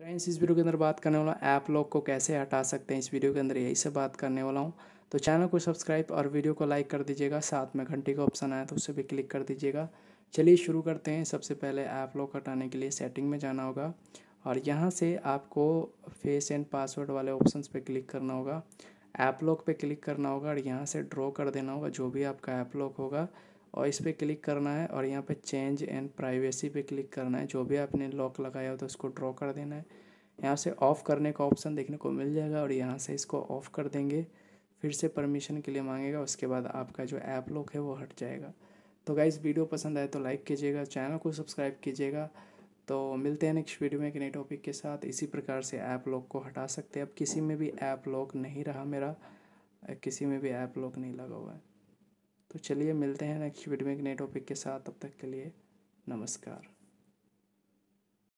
friends इस video के अंदर बात करने वाला ऐप लॉक को कैसे हटा सकते हैं इस वीडियो के अंदर यही से बात करने वाला हूँ तो चैनल को सब्सक्राइब और वीडियो को लाइक कर दीजिएगा साथ में घंटी का ऑप्शन आया तो उसे भी क्लिक कर दीजिएगा चलिए शुरू करते हैं सबसे पहले ऐप लॉक हटाने के लिए सेटिंग में जाना होगा और यहाँ से आपको फेस एंड पासवर्ड वाले ऑप्शन पर क्लिक करना होगा ऐप लॉक पर क्लिक करना होगा और यहाँ से ड्रॉ कर देना होगा जो भी आपका ऐप लॉक होगा और इस पर क्लिक करना है और यहाँ पे चेंज एंड प्राइवेसी पे क्लिक करना है जो भी आपने लॉक लगाया हो तो उसको ड्रॉ कर देना है यहाँ से ऑफ़ करने का ऑप्शन देखने को मिल जाएगा और यहाँ से इसको ऑफ़ कर देंगे फिर से परमिशन के लिए मांगेगा उसके बाद आपका जो ऐप लॉक है वो हट जाएगा तो गाइज़ वीडियो पसंद आए तो लाइक कीजिएगा चैनल को सब्सक्राइब कीजिएगा तो मिलते हैं नेक्स्ट वीडियो में एक नए टॉपिक के साथ इसी प्रकार से ऐप लॉक को हटा सकते हैं अब किसी में भी ऐप लॉक नहीं रहा मेरा किसी में भी ऐप लॉक नहीं लगा हुआ है तो चलिए मिलते हैं नेक्स्ट वीडियो में एक नए टॉपिक के साथ तब तक के लिए नमस्कार